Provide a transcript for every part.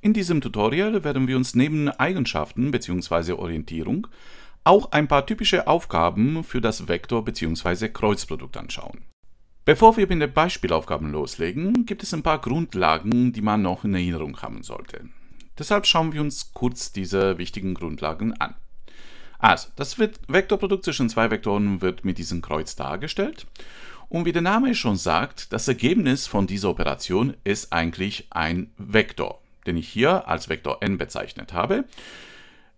In diesem Tutorial werden wir uns neben Eigenschaften bzw. Orientierung auch ein paar typische Aufgaben für das Vektor- bzw. Kreuzprodukt anschauen. Bevor wir mit den Beispielaufgaben loslegen, gibt es ein paar Grundlagen, die man noch in Erinnerung haben sollte. Deshalb schauen wir uns kurz diese wichtigen Grundlagen an. Also, das Vektorprodukt zwischen zwei Vektoren wird mit diesem Kreuz dargestellt. Und wie der Name schon sagt, das Ergebnis von dieser Operation ist eigentlich ein Vektor den ich hier als Vektor n bezeichnet habe.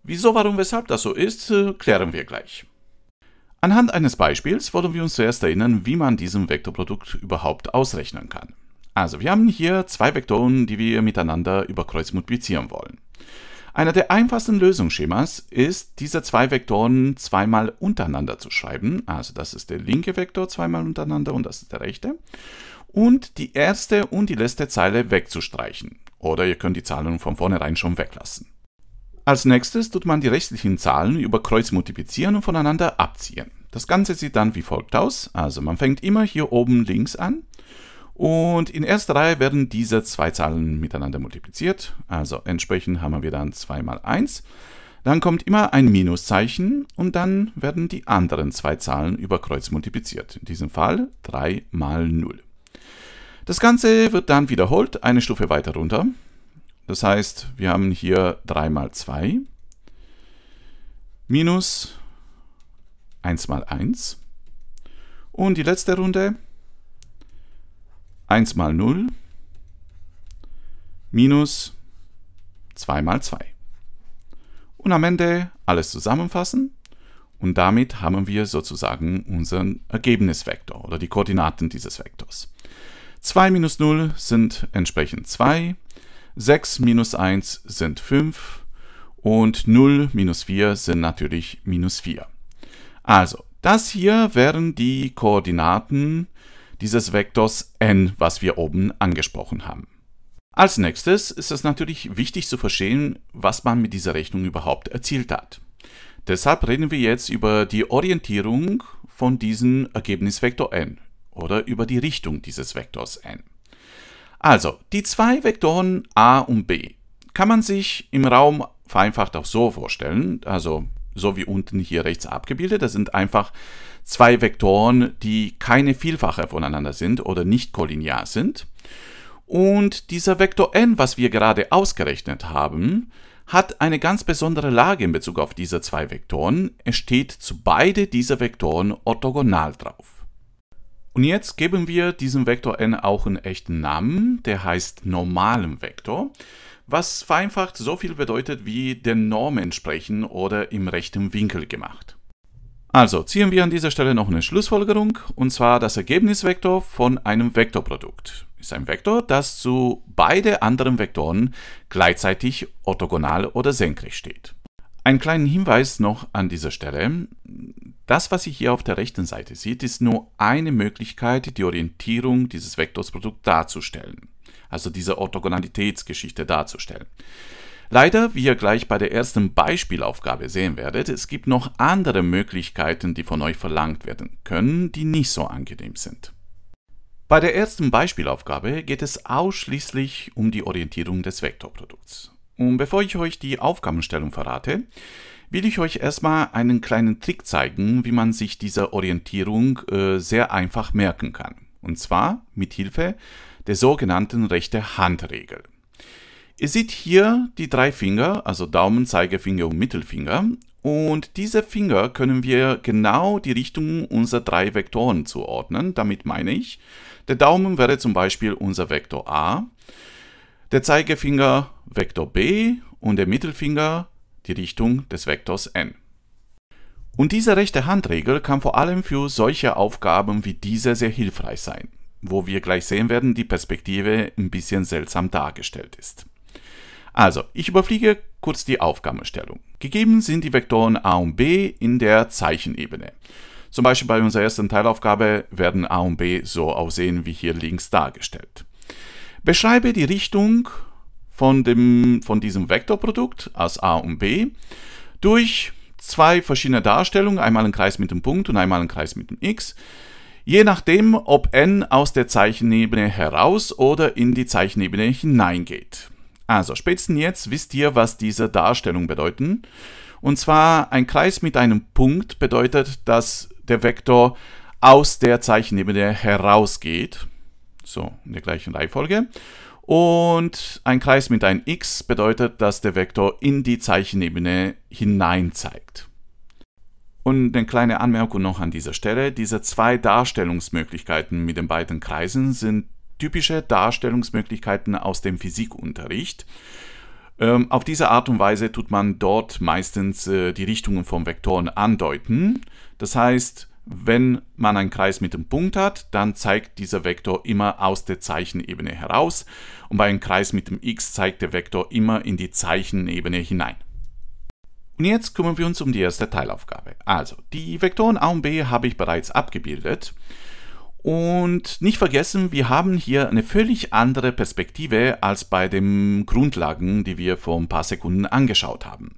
Wieso, warum, weshalb das so ist, äh, klären wir gleich. Anhand eines Beispiels wollen wir uns zuerst erinnern, wie man diesem Vektorprodukt überhaupt ausrechnen kann. Also wir haben hier zwei Vektoren, die wir miteinander über Kreuz multiplizieren wollen. Einer der einfachsten Lösungsschemas ist, diese zwei Vektoren zweimal untereinander zu schreiben. Also das ist der linke Vektor zweimal untereinander und das ist der rechte. Und die erste und die letzte Zeile wegzustreichen. Oder ihr könnt die Zahlen von vornherein schon weglassen. Als nächstes tut man die restlichen Zahlen über Kreuz multiplizieren und voneinander abziehen. Das Ganze sieht dann wie folgt aus. Also man fängt immer hier oben links an und in erster Reihe werden diese zwei Zahlen miteinander multipliziert. Also entsprechend haben wir dann 2 mal 1. Dann kommt immer ein Minuszeichen und dann werden die anderen zwei Zahlen über Kreuz multipliziert. In diesem Fall 3 mal 0. Das Ganze wird dann wiederholt, eine Stufe weiter runter. Das heißt, wir haben hier 3 mal 2 minus 1 mal 1. Und die letzte Runde 1 mal 0 minus 2 mal 2. Und am Ende alles zusammenfassen und damit haben wir sozusagen unseren Ergebnisvektor oder die Koordinaten dieses Vektors. 2 minus 0 sind entsprechend 2, 6 minus 1 sind 5 und 0 minus 4 sind natürlich minus 4. Also, das hier wären die Koordinaten dieses Vektors n, was wir oben angesprochen haben. Als nächstes ist es natürlich wichtig zu verstehen, was man mit dieser Rechnung überhaupt erzielt hat. Deshalb reden wir jetzt über die Orientierung von diesem Ergebnisvektor n oder über die Richtung dieses Vektors n. Also, die zwei Vektoren a und b kann man sich im Raum vereinfacht auch so vorstellen, also so wie unten hier rechts abgebildet, das sind einfach zwei Vektoren, die keine Vielfache voneinander sind oder nicht kollinear sind. Und dieser Vektor n, was wir gerade ausgerechnet haben, hat eine ganz besondere Lage in Bezug auf diese zwei Vektoren. Es steht zu beide dieser Vektoren orthogonal drauf. Und jetzt geben wir diesem Vektor n auch einen echten Namen, der heißt normalen Vektor, was vereinfacht so viel bedeutet wie der Norm entsprechen oder im rechten Winkel gemacht. Also ziehen wir an dieser Stelle noch eine Schlussfolgerung, und zwar das Ergebnisvektor von einem Vektorprodukt. Ist ein Vektor, das zu beide anderen Vektoren gleichzeitig orthogonal oder senkrecht steht. Ein kleinen Hinweis noch an dieser Stelle. Das, was ihr hier auf der rechten Seite seht, ist nur eine Möglichkeit, die Orientierung dieses Vektorsprodukts darzustellen, also diese Orthogonalitätsgeschichte darzustellen. Leider, wie ihr gleich bei der ersten Beispielaufgabe sehen werdet, es gibt noch andere Möglichkeiten, die von euch verlangt werden können, die nicht so angenehm sind. Bei der ersten Beispielaufgabe geht es ausschließlich um die Orientierung des Vektorprodukts. Und bevor ich euch die Aufgabenstellung verrate, will ich euch erstmal einen kleinen Trick zeigen, wie man sich diese Orientierung äh, sehr einfach merken kann. Und zwar mit Hilfe der sogenannten rechte Handregel. Ihr seht hier die drei Finger, also Daumen, Zeigefinger und Mittelfinger. Und diese Finger können wir genau die Richtung unserer drei Vektoren zuordnen. Damit meine ich, der Daumen wäre zum Beispiel unser Vektor A, der Zeigefinger Vektor B und der Mittelfinger die Richtung des Vektors n. Und diese rechte Handregel kann vor allem für solche Aufgaben wie diese sehr hilfreich sein, wo wir gleich sehen werden, die Perspektive ein bisschen seltsam dargestellt ist. Also, ich überfliege kurz die Aufgabenstellung. Gegeben sind die Vektoren a und b in der Zeichenebene. Zum Beispiel bei unserer ersten Teilaufgabe werden a und b so aussehen wie hier links dargestellt. Beschreibe die Richtung von, dem, von diesem Vektorprodukt aus a und b durch zwei verschiedene Darstellungen, einmal einen Kreis mit dem Punkt und einmal einen Kreis mit dem x, je nachdem, ob n aus der Zeichenebene heraus oder in die Zeichenebene hineingeht. Also spätestens jetzt wisst ihr, was diese Darstellungen bedeuten. Und zwar ein Kreis mit einem Punkt bedeutet, dass der Vektor aus der Zeichenebene herausgeht. So, in der gleichen Reihenfolge. Und ein Kreis mit einem x bedeutet, dass der Vektor in die Zeichenebene hinein zeigt. Und eine kleine Anmerkung noch an dieser Stelle. Diese zwei Darstellungsmöglichkeiten mit den beiden Kreisen sind typische Darstellungsmöglichkeiten aus dem Physikunterricht. Ähm, auf diese Art und Weise tut man dort meistens äh, die Richtungen von Vektoren andeuten. Das heißt, wenn man einen Kreis mit einem Punkt hat, dann zeigt dieser Vektor immer aus der Zeichenebene heraus und bei einem Kreis mit dem x zeigt der Vektor immer in die Zeichenebene hinein. Und jetzt kümmern wir uns um die erste Teilaufgabe. Also, die Vektoren a und b habe ich bereits abgebildet. Und nicht vergessen, wir haben hier eine völlig andere Perspektive als bei den Grundlagen, die wir vor ein paar Sekunden angeschaut haben.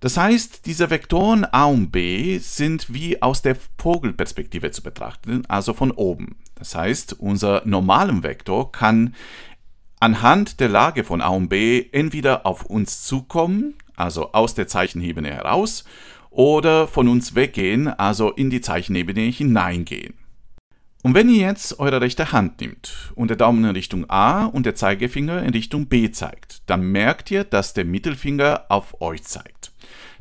Das heißt, diese Vektoren a und b sind wie aus der Vogelperspektive zu betrachten, also von oben. Das heißt, unser normalen Vektor kann anhand der Lage von a und b entweder auf uns zukommen, also aus der Zeichenebene heraus, oder von uns weggehen, also in die Zeichenebene hineingehen. Und wenn ihr jetzt eure rechte Hand nimmt und der Daumen in Richtung A und der Zeigefinger in Richtung B zeigt, dann merkt ihr, dass der Mittelfinger auf euch zeigt.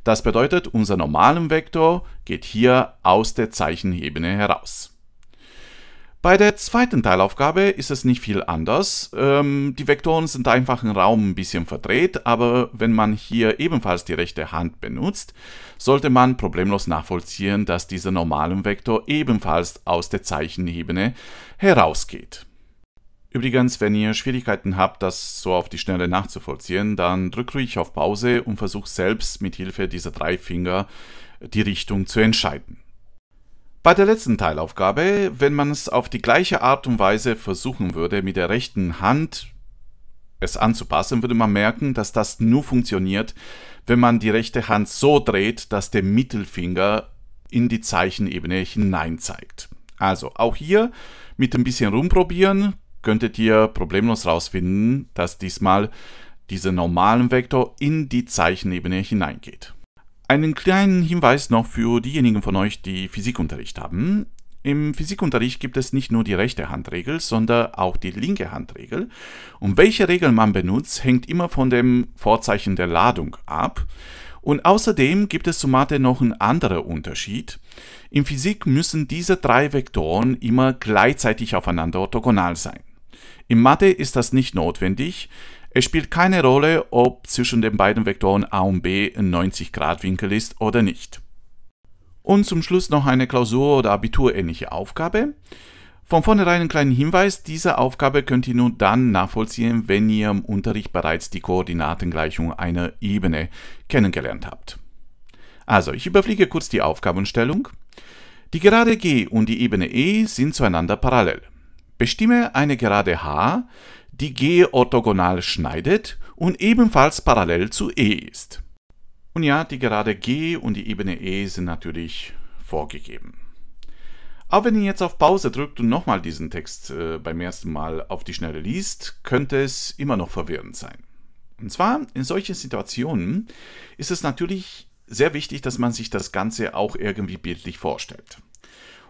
Das bedeutet, unser normalen Vektor geht hier aus der Zeichenebene heraus. Bei der zweiten Teilaufgabe ist es nicht viel anders. Ähm, die Vektoren sind einfach im Raum ein bisschen verdreht, aber wenn man hier ebenfalls die rechte Hand benutzt, sollte man problemlos nachvollziehen, dass dieser normalen Vektor ebenfalls aus der Zeichenebene herausgeht. Übrigens, wenn ihr Schwierigkeiten habt, das so auf die Schnelle nachzuvollziehen, dann drückt ruhig auf Pause und versucht selbst mit Hilfe dieser drei Finger die Richtung zu entscheiden. Bei der letzten Teilaufgabe, wenn man es auf die gleiche Art und Weise versuchen würde, mit der rechten Hand es anzupassen, würde man merken, dass das nur funktioniert, wenn man die rechte Hand so dreht, dass der Mittelfinger in die Zeichenebene hinein zeigt. Also auch hier mit ein bisschen rumprobieren könntet ihr problemlos herausfinden, dass diesmal dieser normalen Vektor in die Zeichenebene hineingeht. Einen kleinen Hinweis noch für diejenigen von euch, die Physikunterricht haben. Im Physikunterricht gibt es nicht nur die rechte Handregel, sondern auch die linke Handregel. Und welche Regel man benutzt, hängt immer von dem Vorzeichen der Ladung ab. Und außerdem gibt es zur Mathe noch einen anderen Unterschied. In Physik müssen diese drei Vektoren immer gleichzeitig aufeinander orthogonal sein. In Mathe ist das nicht notwendig. Es spielt keine Rolle, ob zwischen den beiden Vektoren a und b ein 90 Grad Winkel ist oder nicht. Und zum Schluss noch eine Klausur- oder abiturähnliche Aufgabe. Von vornherein einen kleinen Hinweis, diese Aufgabe könnt ihr nur dann nachvollziehen, wenn ihr im Unterricht bereits die Koordinatengleichung einer Ebene kennengelernt habt. Also, ich überfliege kurz die Aufgabenstellung. Die Gerade G und die Ebene E sind zueinander parallel. Bestimme eine gerade h, die g orthogonal schneidet und ebenfalls parallel zu e ist. Und ja, die gerade g und die Ebene e sind natürlich vorgegeben. Auch wenn ihr jetzt auf Pause drückt und nochmal diesen Text äh, beim ersten Mal auf die Schnelle liest, könnte es immer noch verwirrend sein. Und zwar in solchen Situationen ist es natürlich sehr wichtig, dass man sich das Ganze auch irgendwie bildlich vorstellt.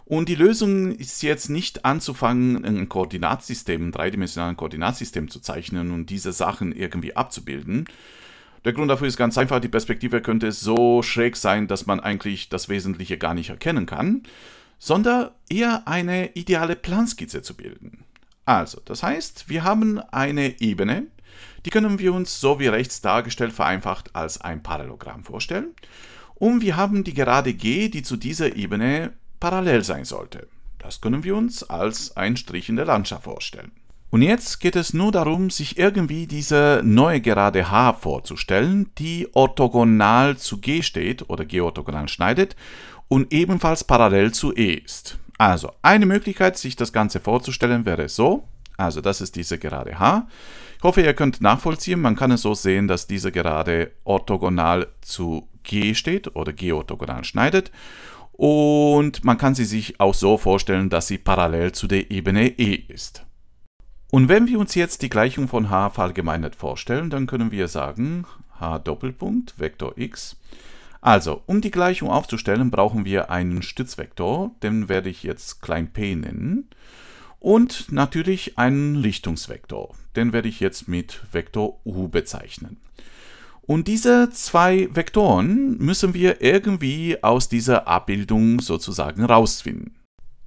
Und die Lösung ist jetzt nicht anzufangen, ein Koordinatsystem, ein dreidimensionales Koordinatsystem zu zeichnen und diese Sachen irgendwie abzubilden. Der Grund dafür ist ganz einfach, die Perspektive könnte so schräg sein, dass man eigentlich das Wesentliche gar nicht erkennen kann, sondern eher eine ideale Planskizze zu bilden. Also, das heißt, wir haben eine Ebene, die können wir uns so wie rechts dargestellt vereinfacht als ein Parallelogramm vorstellen. Und wir haben die Gerade G, die zu dieser Ebene parallel sein sollte. Das können wir uns als ein Strich in der Landschaft vorstellen. Und jetzt geht es nur darum, sich irgendwie diese neue gerade H vorzustellen, die orthogonal zu G steht oder G orthogonal schneidet und ebenfalls parallel zu E ist. Also eine Möglichkeit, sich das Ganze vorzustellen, wäre so. Also das ist diese gerade H. Ich hoffe, ihr könnt nachvollziehen. Man kann es so sehen, dass diese gerade orthogonal zu G steht oder G orthogonal schneidet und man kann sie sich auch so vorstellen, dass sie parallel zu der Ebene E ist. Und wenn wir uns jetzt die Gleichung von h verallgemeinert vorstellen, dann können wir sagen h Doppelpunkt Vektor x. Also, um die Gleichung aufzustellen, brauchen wir einen Stützvektor, den werde ich jetzt klein p nennen, und natürlich einen Lichtungsvektor, den werde ich jetzt mit Vektor u bezeichnen. Und diese zwei Vektoren müssen wir irgendwie aus dieser Abbildung sozusagen rausfinden.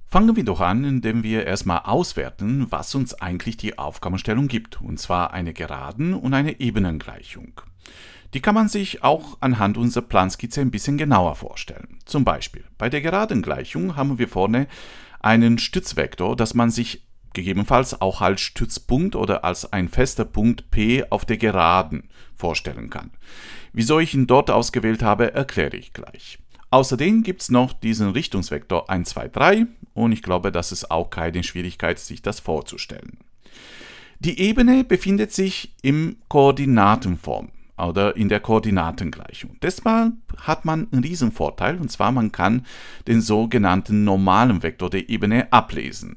Fangen wir doch an, indem wir erstmal auswerten, was uns eigentlich die Aufgabenstellung gibt, und zwar eine Geraden- und eine Ebenengleichung. Die kann man sich auch anhand unserer Planskizze ein bisschen genauer vorstellen. Zum Beispiel, bei der Geradengleichung haben wir vorne einen Stützvektor, dass man sich gegebenenfalls auch als Stützpunkt oder als ein fester Punkt P auf der Geraden vorstellen kann. Wieso ich ihn dort ausgewählt habe, erkläre ich gleich. Außerdem gibt es noch diesen Richtungsvektor 1, 2, 3 und ich glaube, das ist auch keine Schwierigkeit, sich das vorzustellen. Die Ebene befindet sich im Koordinatenform oder in der Koordinatengleichung. Deshalb hat man einen Riesenvorteil und zwar man kann den sogenannten normalen Vektor der Ebene ablesen.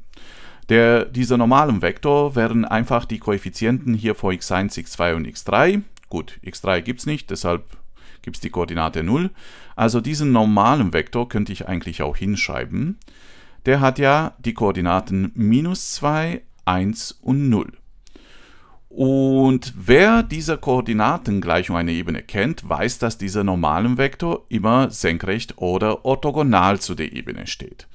Der, dieser normalen Vektor wären einfach die Koeffizienten hier vor x1, x2 und x3. Gut, x3 gibt es nicht, deshalb gibt es die Koordinate 0. Also diesen normalen Vektor könnte ich eigentlich auch hinschreiben. Der hat ja die Koordinaten minus 2, 1 und 0. Und wer dieser Koordinatengleichung eine Ebene kennt, weiß, dass dieser normalen Vektor immer senkrecht oder orthogonal zu der Ebene steht.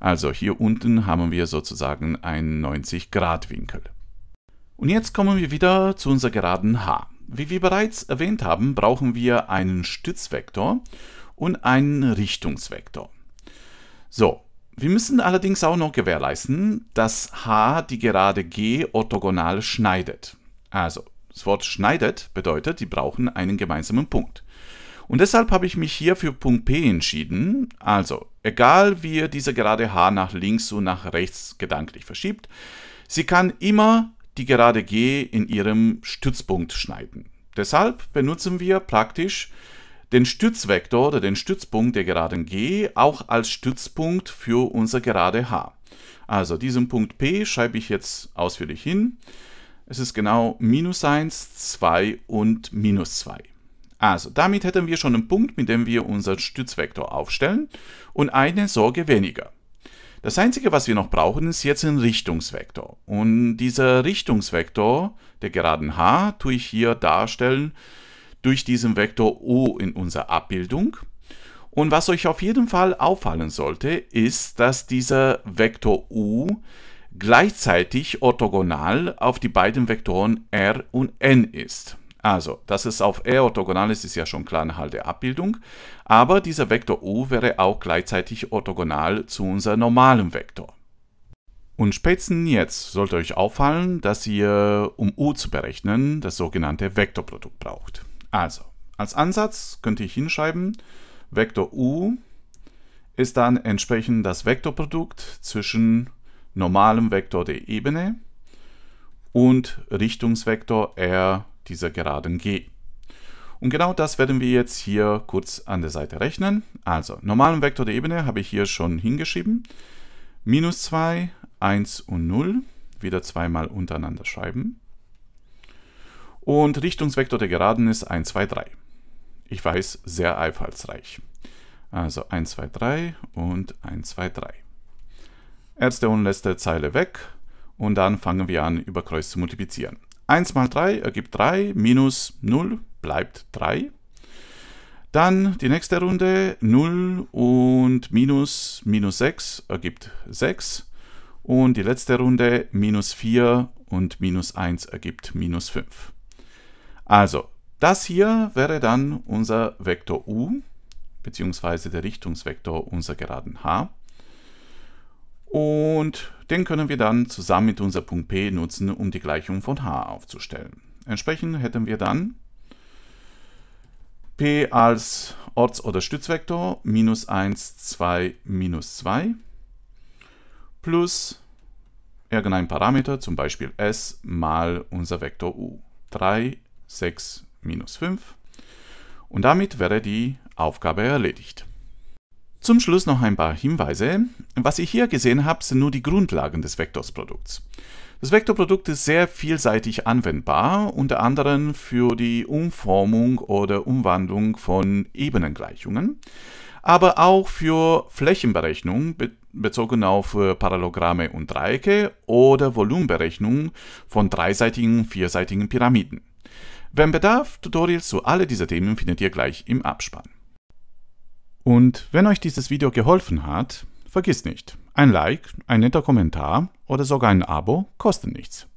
Also hier unten haben wir sozusagen einen 90 Grad Winkel. Und jetzt kommen wir wieder zu unserer geraden H. Wie wir bereits erwähnt haben, brauchen wir einen Stützvektor und einen Richtungsvektor. So, wir müssen allerdings auch noch gewährleisten, dass H die Gerade G orthogonal schneidet. Also, das Wort schneidet bedeutet, die brauchen einen gemeinsamen Punkt. Und deshalb habe ich mich hier für Punkt P entschieden. Also, Egal wie ihr diese gerade H nach links und nach rechts gedanklich verschiebt, sie kann immer die gerade G in ihrem Stützpunkt schneiden. Deshalb benutzen wir praktisch den Stützvektor oder den Stützpunkt der geraden G auch als Stützpunkt für unser gerade H. Also diesen Punkt P schreibe ich jetzt ausführlich hin. Es ist genau minus 1, 2 und minus 2. Also, damit hätten wir schon einen Punkt, mit dem wir unseren Stützvektor aufstellen und eine Sorge weniger. Das Einzige, was wir noch brauchen, ist jetzt ein Richtungsvektor. Und dieser Richtungsvektor der geraden h tue ich hier darstellen durch diesen Vektor O in unserer Abbildung. Und was euch auf jeden Fall auffallen sollte, ist, dass dieser Vektor U gleichzeitig orthogonal auf die beiden Vektoren R und N ist. Also, dass es auf R e orthogonal ist, ist ja schon klar nach der Abbildung. Aber dieser Vektor U wäre auch gleichzeitig orthogonal zu unserem normalen Vektor. Und spätestens jetzt sollte euch auffallen, dass ihr, um U zu berechnen, das sogenannte Vektorprodukt braucht. Also, als Ansatz könnte ich hinschreiben, Vektor U ist dann entsprechend das Vektorprodukt zwischen normalem Vektor der Ebene und Richtungsvektor R dieser geraden G. Und genau das werden wir jetzt hier kurz an der Seite rechnen. Also, normalen Vektor der Ebene habe ich hier schon hingeschrieben. Minus 2, 1 und 0. Wieder zweimal untereinander schreiben. Und Richtungsvektor der Geraden ist 1, 2, 3. Ich weiß, sehr einfallsreich. Also 1, 2, 3 und 1, 2, 3. Erste und letzte Zeile weg. Und dann fangen wir an, über Kreuz zu multiplizieren. 1 mal 3 ergibt 3, minus 0 bleibt 3. Dann die nächste Runde 0 und minus minus 6 ergibt 6. Und die letzte Runde minus 4 und minus 1 ergibt minus 5. Also, das hier wäre dann unser Vektor u, beziehungsweise der Richtungsvektor unserer geraden h. Und den können wir dann zusammen mit unserem Punkt P nutzen, um die Gleichung von h aufzustellen. Entsprechend hätten wir dann p als Orts- oder Stützvektor minus 1, 2, minus 2 plus irgendein Parameter, zum Beispiel s, mal unser Vektor u. 3, 6, minus 5. Und damit wäre die Aufgabe erledigt. Zum Schluss noch ein paar Hinweise. Was ihr hier gesehen habt, sind nur die Grundlagen des Vektorsprodukts. Das Vektorprodukt ist sehr vielseitig anwendbar, unter anderem für die Umformung oder Umwandlung von Ebenengleichungen, aber auch für Flächenberechnung bezogen auf äh, Parallelogramme und Dreiecke oder Volumenberechnung von dreiseitigen vierseitigen Pyramiden. Wenn Bedarf, Tutorials zu all diesen Themen findet ihr gleich im Abspann. Und wenn euch dieses Video geholfen hat, vergiss nicht, ein Like, ein netter Kommentar oder sogar ein Abo kosten nichts.